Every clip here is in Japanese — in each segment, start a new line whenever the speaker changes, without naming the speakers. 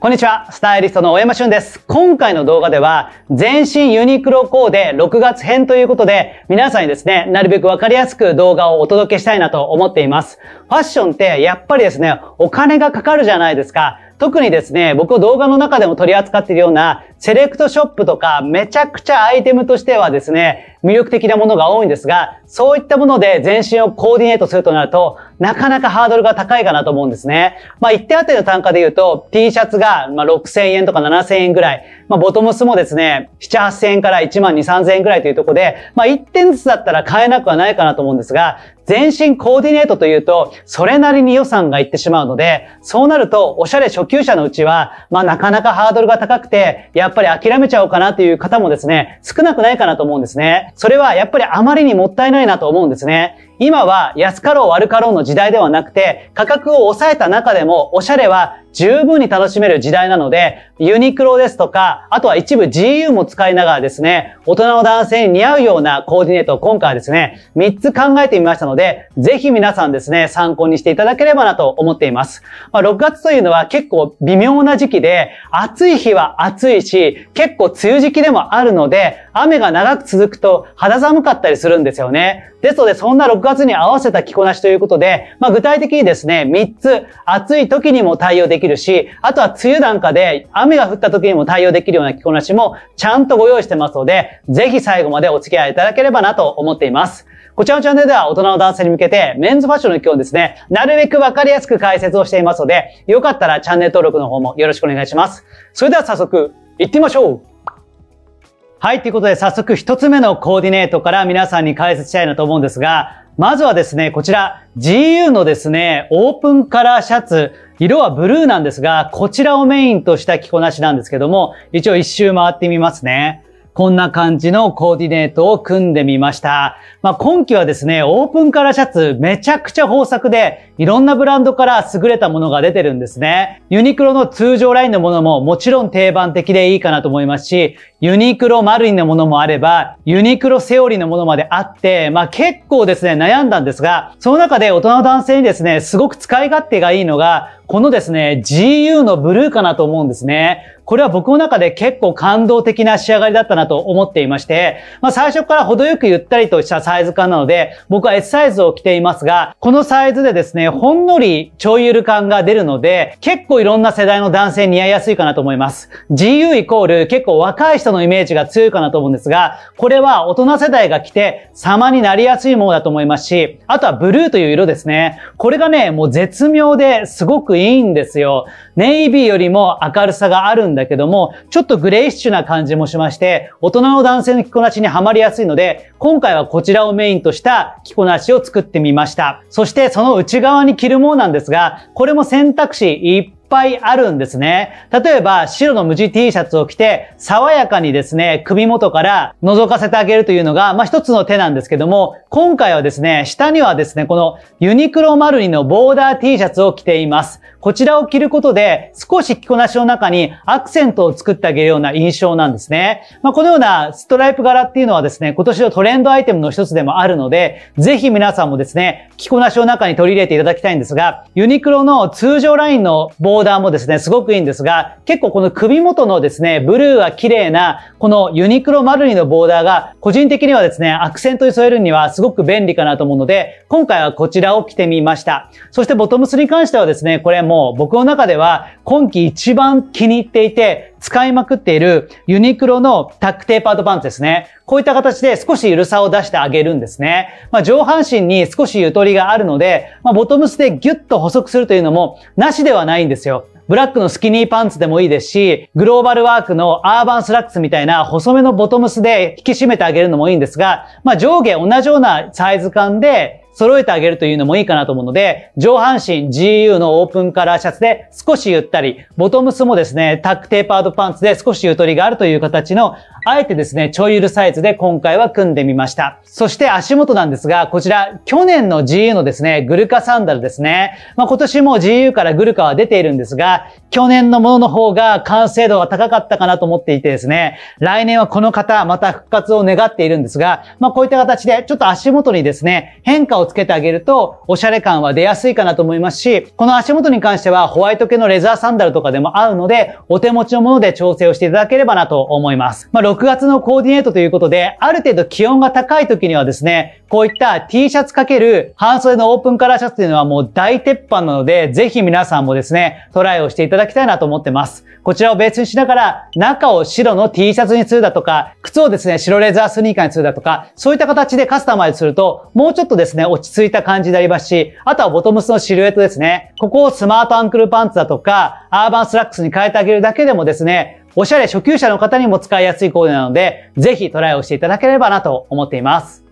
こんにちは、スタイリストの大山俊です。今回の動画では、全身ユニクロコーデ6月編ということで、皆さんにですね、なるべくわかりやすく動画をお届けしたいなと思っています。ファッションってやっぱりですね、お金がかかるじゃないですか。特にですね、僕動画の中でも取り扱っているようなセレクトショップとかめちゃくちゃアイテムとしてはですね、魅力的なものが多いんですが、そういったもので全身をコーディネートするとなると、なかなかハードルが高いかなと思うんですね。まあ、一定あたりの単価で言うと、T シャツが、ま6000円とか7000円ぐらい、まあ、ボトムスもですね、7、8000円から1万2、3000円ぐらいというところで、まあ、1点ずつだったら買えなくはないかなと思うんですが、全身コーディネートというと、それなりに予算がいってしまうので、そうなると、おしゃれ初級者のうちは、まあ、なかなかハードルが高くて、やっぱり諦めちゃおうかなっていう方もですね、少なくないかなと思うんですね。それはやっぱりあまりにもったいないなと思うんですね。今は安かろう悪かろうの時代ではなくて、価格を抑えた中でもおしゃれは十分に楽しめる時代なので、ユニクロですとか、あとは一部 GU も使いながらですね、大人の男性に似合うようなコーディネートを今回はですね、3つ考えてみましたので、ぜひ皆さんですね、参考にしていただければなと思っています。まあ、6月というのは結構微妙な時期で、暑い日は暑いし、結構梅雨時期でもあるので、雨が長く続くと肌寒かったりするんですよね。ですので、そんな6月活に合わせた着こなしということで、まあ、具体的にですね、3つ、暑い時にも対応できるし、あとは梅雨なんかで雨が降った時にも対応できるような着こなしもちゃんとご用意してますので、ぜひ最後までお付き合いいただければなと思っています。こちらのチャンネルでは大人の男性に向けてメンズファッションの今日ですね、なるべくわかりやすく解説をしていますので、よかったらチャンネル登録の方もよろしくお願いします。それでは早速、行ってみましょうはい、ということで早速一つ目のコーディネートから皆さんに解説したいなと思うんですが、まずはですね、こちら GU のですね、オープンカラーシャツ、色はブルーなんですが、こちらをメインとした着こなしなんですけども、一応一周回ってみますね。こんな感じのコーディネートを組んでみました。まあ、今季はですね、オープンカラーシャツめちゃくちゃ豊作で、いろんなブランドから優れたものが出てるんですね。ユニクロの通常ラインのものももちろん定番的でいいかなと思いますし、ユニクロマルインのものもあれば、ユニクロセオリーのものまであって、まあ、結構ですね、悩んだんですが、その中で大人の男性にですね、すごく使い勝手がいいのが、このですね、GU のブルーかなと思うんですね。これは僕の中で結構感動的な仕上がりだったなと思っていまして、まあ最初から程よくゆったりとしたサイズ感なので、僕は S サイズを着ていますが、このサイズでですね、ほんのりちょいゆる感が出るので、結構いろんな世代の男性に似合いやすいかなと思います。GU イコール結構若い人のイメージが強いかなと思うんですが、これは大人世代が着て様になりやすいものだと思いますし、あとはブルーという色ですね。これがね、もう絶妙ですごくいいんですよ。ネイビーよりも明るさがあるんだだけども、ちょっとグレイッシュな感じもしまして、大人の男性の着こなしにはまりやすいので、今回はこちらをメインとした着こなしを作ってみました。そしてその内側に着るものなんですが、これも選択肢いっぱいあるんですね。例えば、白の無地 T シャツを着て、爽やかにですね、首元から覗かせてあげるというのが、まあ、一つの手なんですけども、今回はですね、下にはですね、このユニクロマルニのボーダー T シャツを着ています。こちらを着ることで、少し着こなしの中にアクセントを作ってあげるような印象なんですね。まあ、このようなストライプ柄っていうのはですね、今年のトレンドアイテムの一つでもあるので、ぜひ皆さんもですね、着こなしの中に取り入れていただきたいんですが、ユニクロの通常ラインのボーダーオーダーもですね、すごくいいんですが、結構この首元のですね、ブルーは綺麗な、このユニクロマルニのボーダーが、個人的にはですね、アクセントに添えるにはすごく便利かなと思うので、今回はこちらを着てみました。そしてボトムスに関してはですね、これもう僕の中では今季一番気に入っていて、使いまくっているユニクロのタックテーパードパンツですね。こういった形で少し緩さを出してあげるんですね。まあ、上半身に少しゆとりがあるので、まあ、ボトムスでギュッと細くするというのもなしではないんですよ。ブラックのスキニーパンツでもいいですし、グローバルワークのアーバンスラックスみたいな細めのボトムスで引き締めてあげるのもいいんですが、まあ、上下同じようなサイズ感で揃えてあげるというのもいいかなと思うので、上半身 GU のオープンカラーシャツで少しゆったり、ボトムスもですね、タックテーパードパンツで少しゆとりがあるという形の、あえてですね、ちょいゆるサイズで今回は組んでみました。そして足元なんですが、こちら、去年の GU のですね、グルカサンダルですね。まあ、今年も GU からグルカは出ているんですが、去年のものの方が完成度が高かったかなと思っていてですね、来年はこの方、また復活を願っているんですが、まあ、こういった形で、ちょっと足元にですね、変化ををつけてあげると、おしゃれ感は出やすいかなと思いますし、この足元に関してはホワイト系のレザーサンダルとかでも合うので、お手持ちのもので調整をしていただければなと思います。まあ、6月のコーディネートということで、ある程度気温が高い時にはですね、こういった T シャツかける半袖のオープンカラーシャツというのはもう大鉄板なので、ぜひ皆さんもですね、トライをしていただきたいなと思ってます。こちらをベースにしながら、中を白の T シャツにするだとか、靴をですね、白レザースニーカーにするだとか、そういった形でカスタマイズすると、もうちょっとですね、落ち着いた感じでありますし、あとはボトムスのシルエットですね。ここをスマートアンクルパンツだとか、アーバンスラックスに変えてあげるだけでもですね、おしゃれ初級者の方にも使いやすいコーデなので、ぜひトライをしていただければなと思っています。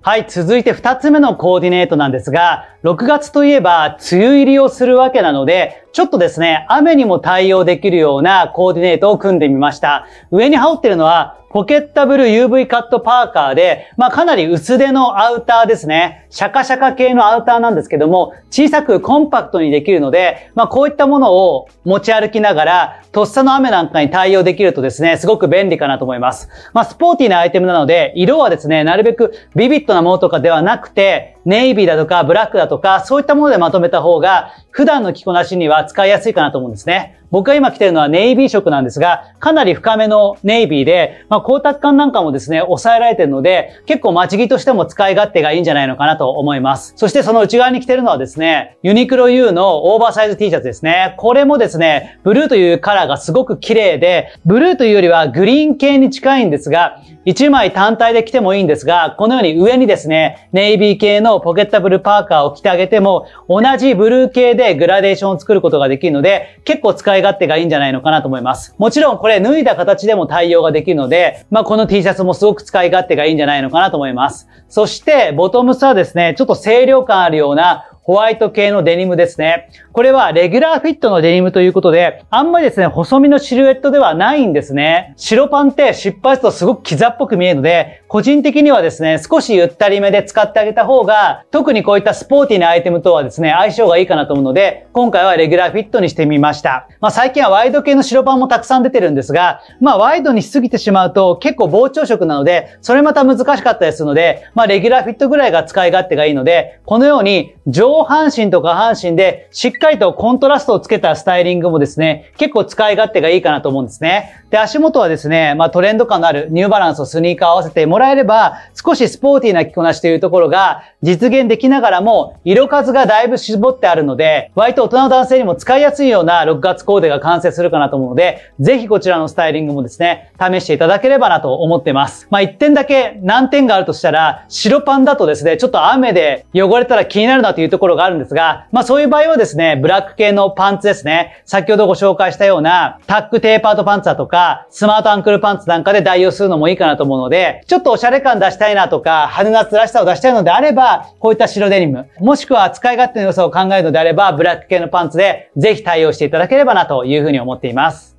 はい、続いて2つ目のコーディネートなんですが、6月といえば梅雨入りをするわけなので、ちょっとですね、雨にも対応できるようなコーディネートを組んでみました。上に羽織ってるのはポケッタブル UV カットパーカーで、まあかなり薄手のアウターですね。シャカシャカ系のアウターなんですけども、小さくコンパクトにできるので、まあこういったものを持ち歩きながら、とっさの雨なんかに対応できるとですね、すごく便利かなと思います。まあスポーティーなアイテムなので、色はですね、なるべくビビットなものとかではなくて、ネイビーだとかブラックだとか、そういったものでまとめた方が、普段の着こなしには使いやすいかなと思うんですね。僕が今着てるのはネイビー色なんですが、かなり深めのネイビーで、まあ、光沢感なんかもですね、抑えられてるので、結構待ち着としても使い勝手がいいんじゃないのかなと思います。そしてその内側に着てるのはですね、ユニクロ U のオーバーサイズ T シャツですね。これもですね、ブルーというカラーがすごく綺麗で、ブルーというよりはグリーン系に近いんですが、1枚単体で着てもいいんですが、このように上にですね、ネイビー系のポケットブルパーカーを着てあげても、同じブルー系でグラデーションを作ることができるので、結構使い勝手がいいんじゃないのかなと思います。もちろんこれ脱いだ形でも対応ができるので、まあ、この T シャツもすごく使い勝手がいいんじゃないのかなと思います。そして、ボトムスはですね、ちょっと清涼感あるようなホワイト系のデニムですね。これはレギュラーフィットのデニムということで、あんまりですね、細身のシルエットではないんですね。白パンって失敗するとすごくキザっぽく見えるので、個人的にはですね、少しゆったりめで使ってあげた方が、特にこういったスポーティーなアイテムとはですね、相性がいいかなと思うので、今回はレギュラーフィットにしてみました。まあ最近はワイド系の白パンもたくさん出てるんですが、まあワイドにしすぎてしまうと結構膨張色なので、それまた難しかったりするので、まあレギュラーフィットぐらいが使い勝手がいいので、このように上上半身と下半身でしっかりとコントラストをつけたスタイリングもですね、結構使い勝手がいいかなと思うんですね。で、足元はですね、まあトレンド感のあるニューバランスをスニーカー合わせてもらえれば、少しスポーティーな着こなしというところが実現できながらも、色数がだいぶ絞ってあるので、割と大人の男性にも使いやすいような6月コーデが完成するかなと思うので、ぜひこちらのスタイリングもですね、試していただければなと思ってます。まあ1点だけ難点があるとしたら、白パンだとですね、ちょっと雨で汚れたら気になるなというところころがあるんですが、まあそういう場合はですね、ブラック系のパンツですね。先ほどご紹介したようなタックテーパードパンツだとか、スマートアンクルパンツなんかで代用するのもいいかなと思うので、ちょっとおしゃれ感出したいなとか、春夏らしさを出したいのであれば、こういった白デニム、もしくは使い勝手の良さを考えるのであれば、ブラック系のパンツでぜひ対応していただければなというふうに思っています。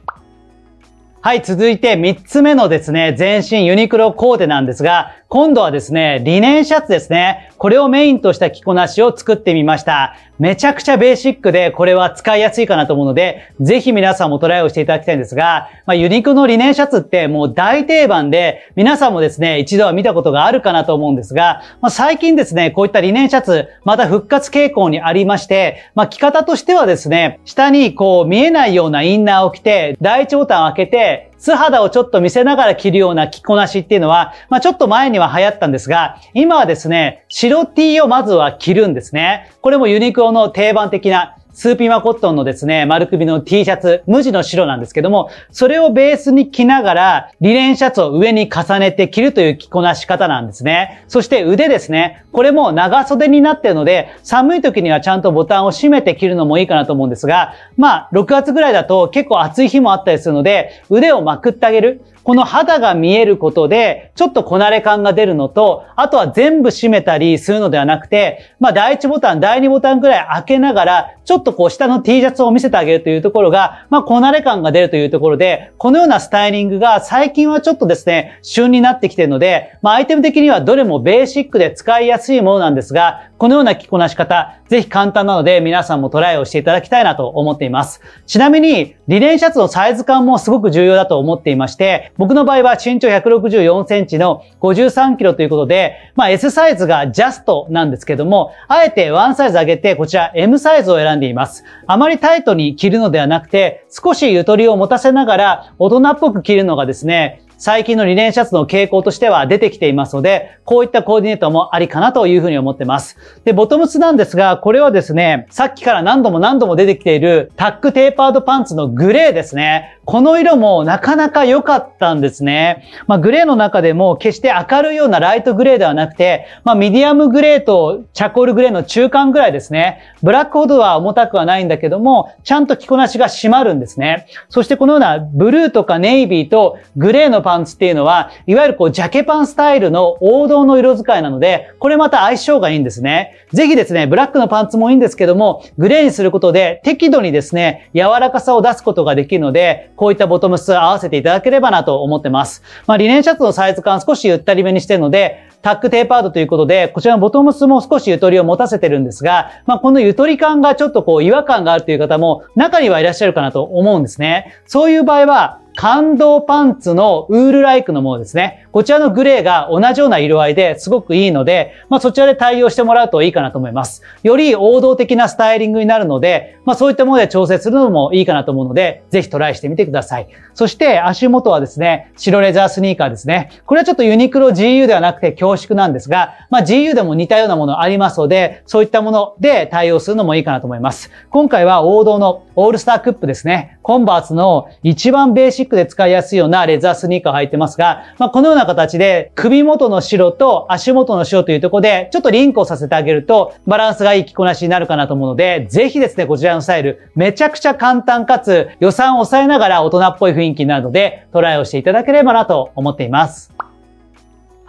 はい、続いて3つ目のですね、全身ユニクロコーデなんですが、今度はですね、リネンシャツですね。これをメインとした着こなしを作ってみました。めちゃくちゃベーシックで、これは使いやすいかなと思うので、ぜひ皆さんもトライをしていただきたいんですが、まあ、ユニクロのリネンシャツってもう大定番で、皆さんもですね、一度は見たことがあるかなと思うんですが、まあ、最近ですね、こういったリネンシャツ、また復活傾向にありまして、まあ、着方としてはですね、下にこう見えないようなインナーを着て、第一ボタンを開けて、素肌をちょっと見せながら着るような着こなしっていうのは、まあ、ちょっと前には流行ったんですが、今はですね、白 T をまずは着るんですね。これもユニクロの定番的なスーピンはコットンのですね、丸首の T シャツ、無地の白なんですけども、それをベースに着ながら、リレンシャツを上に重ねて着るという着こなし方なんですね。そして腕ですね。これも長袖になってるので、寒い時にはちゃんとボタンを閉めて着るのもいいかなと思うんですが、まあ、6月ぐらいだと結構暑い日もあったりするので、腕をまくってあげる。この肌が見えることで、ちょっとこなれ感が出るのと、あとは全部閉めたりするのではなくて、まあ、第1ボタン、第2ボタンくらい開けながら、ちょっとこう下の T シャツを見せてあげるというところが、まあ、こなれ感が出るというところで、このようなスタイリングが最近はちょっとですね、旬になってきているので、まあ、アイテム的にはどれもベーシックで使いやすいものなんですが、このような着こなし方、ぜひ簡単なので皆さんもトライをしていただきたいなと思っています。ちなみに、リネンシャツのサイズ感もすごく重要だと思っていまして、僕の場合は身長164センチの53キロということで、まあ S サイズがジャストなんですけども、あえてワンサイズ上げて、こちら M サイズを選んでいます。あまりタイトに着るのではなくて、少しゆとりを持たせながら大人っぽく着るのがですね、最近のリネンシャツの傾向としては出てきていますので、こういったコーディネートもありかなというふうに思ってます。で、ボトムスなんですが、これはですね、さっきから何度も何度も出てきているタックテーパードパンツのグレーですね。この色もなかなか良かったんですね。まあ、グレーの中でも決して明るいようなライトグレーではなくて、まあ、ミディアムグレーとチャコールグレーの中間ぐらいですね。ブラックほどは重たくはないんだけども、ちゃんと着こなしが締まるんですね。そしてこのようなブルーとかネイビーとグレーのパンツっていうのは、いわゆるこうジャケパンスタイルの王道の色使いなので、これまた相性がいいんですね。ぜひですね、ブラックのパンツもいいんですけども、グレーにすることで適度にですね、柔らかさを出すことができるので、こういったボトムス合わせていただければなと思ってます。まあ、リネンシャツのサイズ感少しゆったりめにしてるので、タックテーパードということで、こちらのボトムスも少しゆとりを持たせてるんですが、まあ、このゆとり感がちょっとこう違和感があるという方も中にはいらっしゃるかなと思うんですね。そういう場合は、感動パンツのウールライクのものですね。こちらのグレーが同じような色合いですごくいいので、まあそちらで対応してもらうといいかなと思います。より王道的なスタイリングになるので、まあそういったもので調整するのもいいかなと思うので、ぜひトライしてみてください。そして足元はですね、白レザースニーカーですね。これはちょっとユニクロ GU ではなくて恐縮なんですが、まあ GU でも似たようなものありますので、そういったもので対応するのもいいかなと思います。今回は王道のオールスタークップですね。コンバースの一番ベーシックで使いやすいようなレザースニーカーを履いてますが、まあ、このような形で首元の白と足元の白というところでちょっとリンクをさせてあげるとバランスがいい着こなしになるかなと思うので、ぜひですね、こちらのスタイルめちゃくちゃ簡単かつ予算を抑えながら大人っぽい雰囲気になるのでトライをしていただければなと思っています。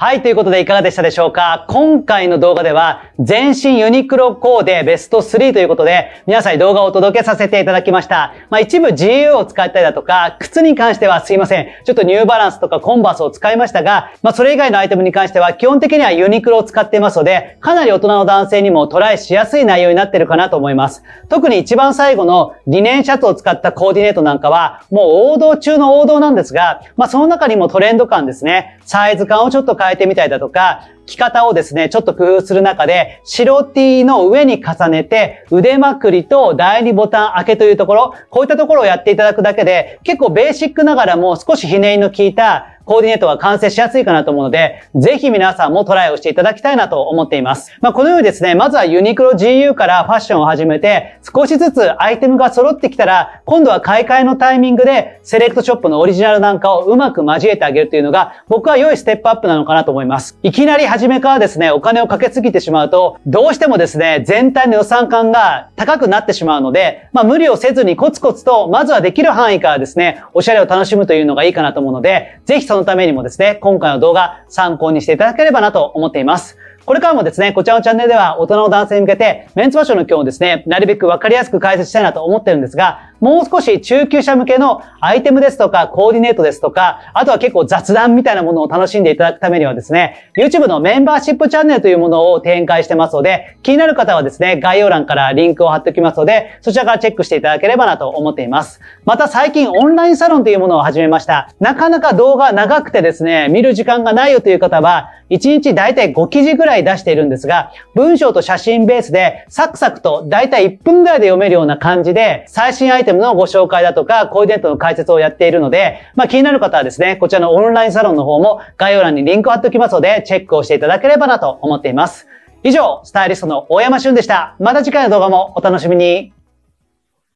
はい、ということでいかがでしたでしょうか今回の動画では、全身ユニクロコーデベスト3ということで、皆さんに動画をお届けさせていただきました。まあ一部 GU を使ったりだとか、靴に関してはすいません。ちょっとニューバランスとかコンバースを使いましたが、まあそれ以外のアイテムに関しては、基本的にはユニクロを使っていますので、かなり大人の男性にもトライしやすい内容になってるかなと思います。特に一番最後のリネンシャツを使ったコーディネートなんかは、もう王道中の王道なんですが、まあその中にもトレンド感ですね。サイズ感をちょっと変ええてみたりだとか、着方をですね、ちょっと工夫する中で、白 T の上に重ねて、腕まくりと第2ボタン開けというところ、こういったところをやっていただくだけで、結構ベーシックながらも少しひねりの効いたコーディネートが完成しやすいかなと思うので、ぜひ皆さんもトライをしていただきたいなと思っています。まあ、このようにですね、まずはユニクロ GU からファッションを始めて、少しずつアイテムが揃ってきたら、今度は買い替えのタイミングで、セレクトショップのオリジナルなんかをうまく交えてあげるというのが、僕は良いステップアップなのかなと思います。いきなり初めからですね、お金をかけすぎてしまうと、どうしてもですね、全体の予算感が高くなってしまうので、まあ無理をせずにコツコツと、まずはできる範囲からですね、おしゃれを楽しむというのがいいかなと思うので、ぜひそのためにもですね、今回の動画参考にしていただければなと思っています。これからもですね、こちらのチャンネルでは大人の男性に向けて、メンツファッションの今日をですね、なるべくわかりやすく解説したいなと思ってるんですが、もう少し中級者向けのアイテムですとか、コーディネートですとか、あとは結構雑談みたいなものを楽しんでいただくためにはですね、YouTube のメンバーシップチャンネルというものを展開してますので、気になる方はですね、概要欄からリンクを貼っておきますので、そちらからチェックしていただければなと思っています。また最近オンラインサロンというものを始めました。なかなか動画長くてですね、見る時間がないよという方は、1日だいたい5記事ぐらい体出しているんですが、文章と写真ベースでサクサクとだいたい1分ぐらいで読めるような感じで、最新アイテムのご紹介だとか、コイデートの解説をやっているので、まあ気になる方はですね、こちらのオンラインサロンの方も概要欄にリンクを貼っておきますので、チェックをしていただければなと思っています。以上、スタイリストの大山俊でした。また次回の動画もお楽しみに。